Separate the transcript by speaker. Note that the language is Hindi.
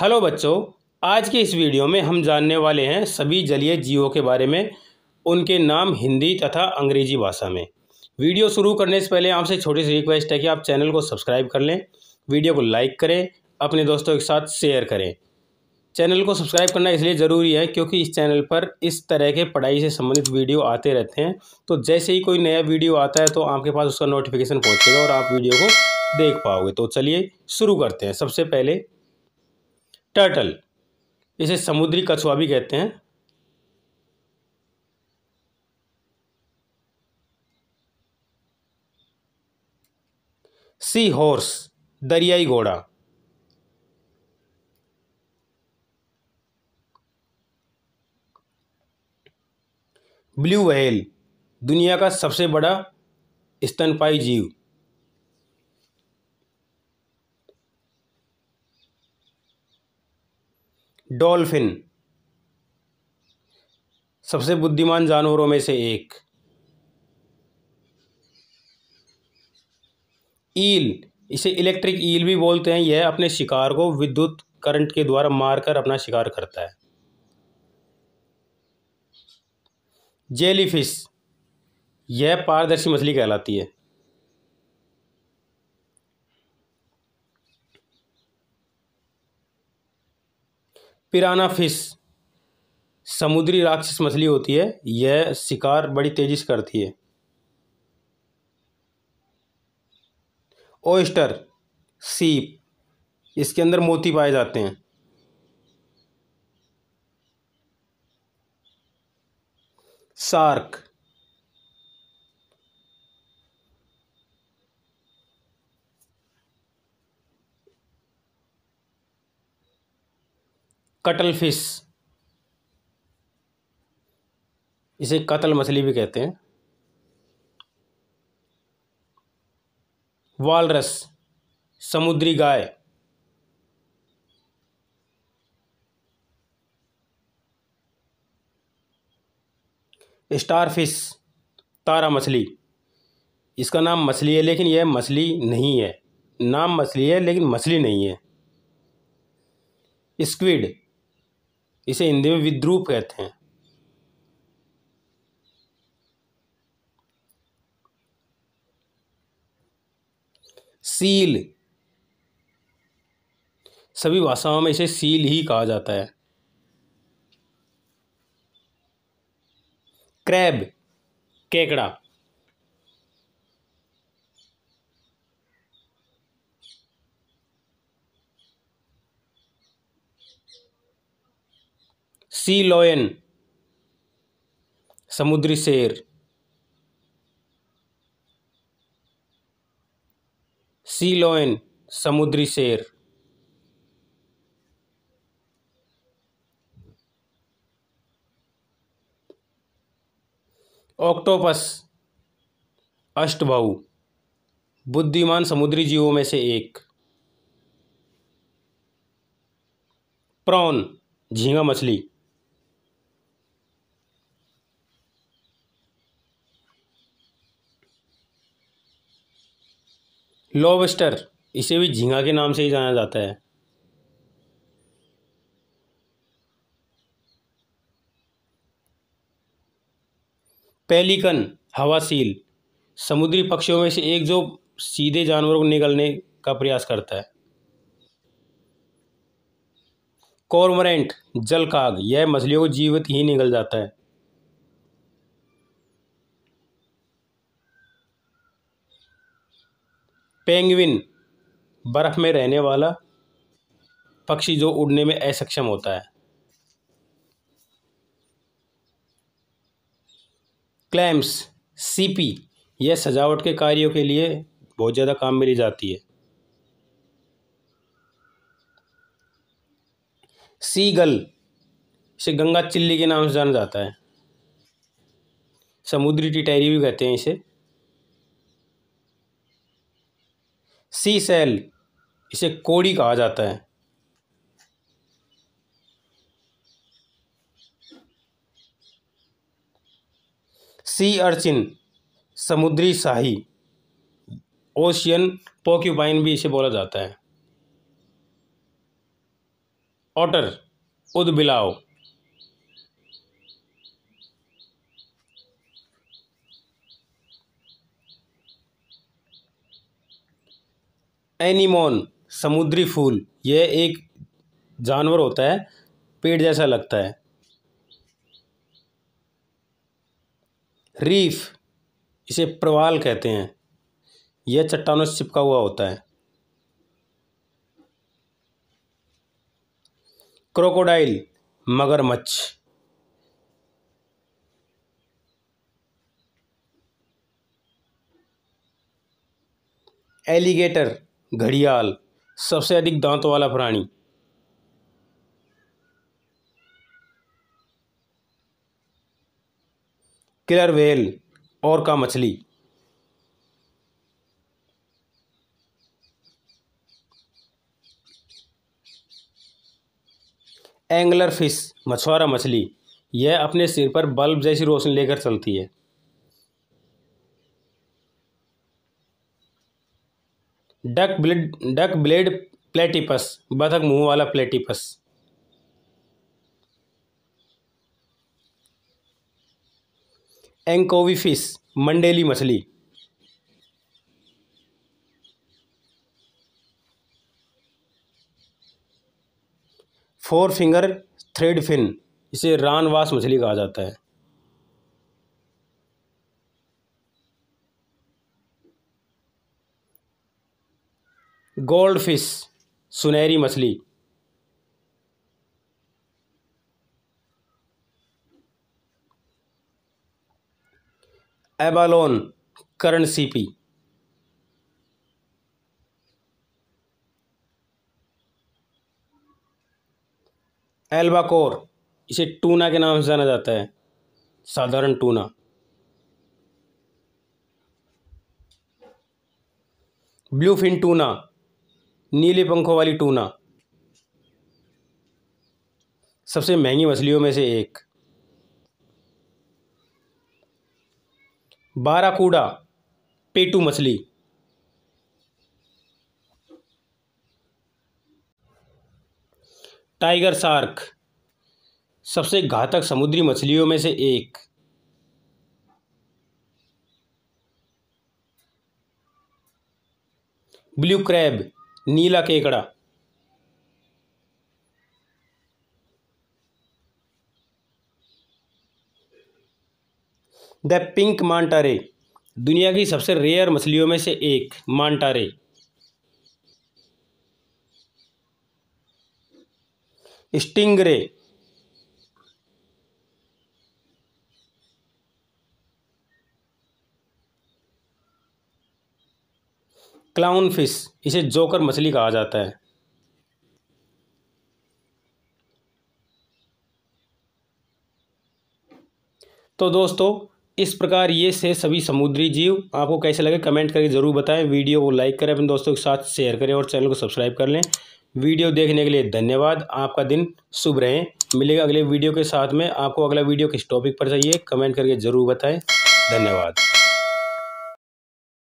Speaker 1: हेलो बच्चों आज के इस वीडियो में हम जानने वाले हैं सभी जलीय जीवों के बारे में उनके नाम हिंदी तथा अंग्रेजी भाषा में वीडियो शुरू करने से पहले आपसे छोटी सी रिक्वेस्ट है कि आप चैनल को सब्सक्राइब कर लें वीडियो को लाइक करें अपने दोस्तों के साथ शेयर करें चैनल को सब्सक्राइब करना इसलिए ज़रूरी है क्योंकि इस चैनल पर इस तरह के पढ़ाई से संबंधित वीडियो आते रहते हैं तो जैसे ही कोई नया वीडियो आता है तो आपके पास उसका नोटिफिकेशन पहुंचेगा और आप वीडियो को देख पाओगे तो चलिए शुरू करते हैं सबसे पहले टर्टल इसे समुद्री कछुआ भी कहते हैं सी हॉर्स दरियाई घोड़ा ब्लू व्हेल दुनिया का सबसे बड़ा स्तनपाई जीव डॉल्फिन सबसे बुद्धिमान जानवरों में से एक ईल इसे इलेक्ट्रिक ईल भी बोलते हैं यह अपने शिकार को विद्युत करंट के द्वारा मारकर अपना शिकार करता है जेलीफिश यह पारदर्शी मछली कहलाती है पिराना फिश समुद्री राक्षस मछली होती है यह शिकार बड़ी तेज़ी से करती है ओइस्टर सीप इसके अंदर मोती पाए जाते हैं सार्क कटल फिश इसे कतल मछली भी कहते हैं वालरस समुद्री गाय स्टारफिश तारा मछली इसका नाम मछली है लेकिन यह मछली नहीं है नाम मछली है लेकिन मछली नहीं है स्क्विड इसे हिंदी में विद्रूप कहते हैं सील सभी भाषाओं में इसे सील ही कहा जाता है क्रैब केकड़ा सी लॉयन समुद्री शेर सी लॉयन समुद्री शेर ऑक्टोपस अष्टभाऊ बुद्धिमान समुद्री जीवों में से एक प्रॉन झींगा मछली लॉबस्टर इसे भी झींगा के नाम से ही जाना जाता है पेलिकन हवासील समुद्री पक्षियों में से एक जो सीधे जानवरों को निकलने का प्रयास करता है कॉर्मरेंट जलकाग यह मछलियों को जीवित ही निकल जाता है पेंगविन बर्फ़ में रहने वाला पक्षी जो उड़ने में असक्षम होता है क्लैम्स सीपी यह सजावट के कार्यों के लिए बहुत ज़्यादा काम मिली जाती है सीगल इसे गंगा चिल्ली के नाम से जाना जाता है समुद्री टिटैरी भी कहते हैं इसे सी सेल इसे कोड़ी कहा जाता है सी अर्चिन समुद्री शाही ओशियन पोक्यूपाइन भी इसे बोला जाता है ऑटर उदबिलाव एनीमोन समुद्री फूल यह एक जानवर होता है पेड़ जैसा लगता है रीफ इसे प्रवाल कहते हैं यह चट्टानों से चिपका हुआ होता है क्रोकोडाइल मगरमच्छ एलिगेटर घड़ियाल सबसे अधिक दांत वाला प्राणी किलर वेल और का मछली एंगलर फिश मछुआरा मछली यह अपने सिर पर बल्ब जैसी रोशनी लेकर चलती है duck billed duck billed platypus बतख मुंह वाला प्लेटिपस एंकोविफिस मंडेली मछली फोर फिंगर थ्रेड फिन इसे रानवास मछली कहा जाता है गोल्ड फिश सुनहरी मछली एबालोन करण सीपी एल्बाकोर इसे टूना के नाम से जाना जाता है साधारण टूना ब्लूफिन टूना नीले पंखों वाली टूना सबसे महंगी मछलियों में से एक बाराकूड़ा पेटू मछली टाइगर सार्क सबसे घातक समुद्री मछलियों में से एक ब्लू क्रैब नीला केकड़ा द पिंक मांटारे दुनिया की सबसे रेयर मछलियों में से एक मांटारे स्टिंगरे क्लाउन फिश इसे जोकर मछली कहा जाता है तो दोस्तों इस प्रकार ये से सभी समुद्री जीव आपको कैसे लगे कमेंट करके ज़रूर बताएं वीडियो को लाइक करें अपने दोस्तों के साथ शेयर करें और चैनल को सब्सक्राइब कर लें वीडियो देखने के लिए धन्यवाद आपका दिन शुभ रहे मिलेगा अगले वीडियो के साथ में आपको अगला वीडियो किस टॉपिक पर चाहिए कमेंट करके ज़रूर बताएं धन्यवाद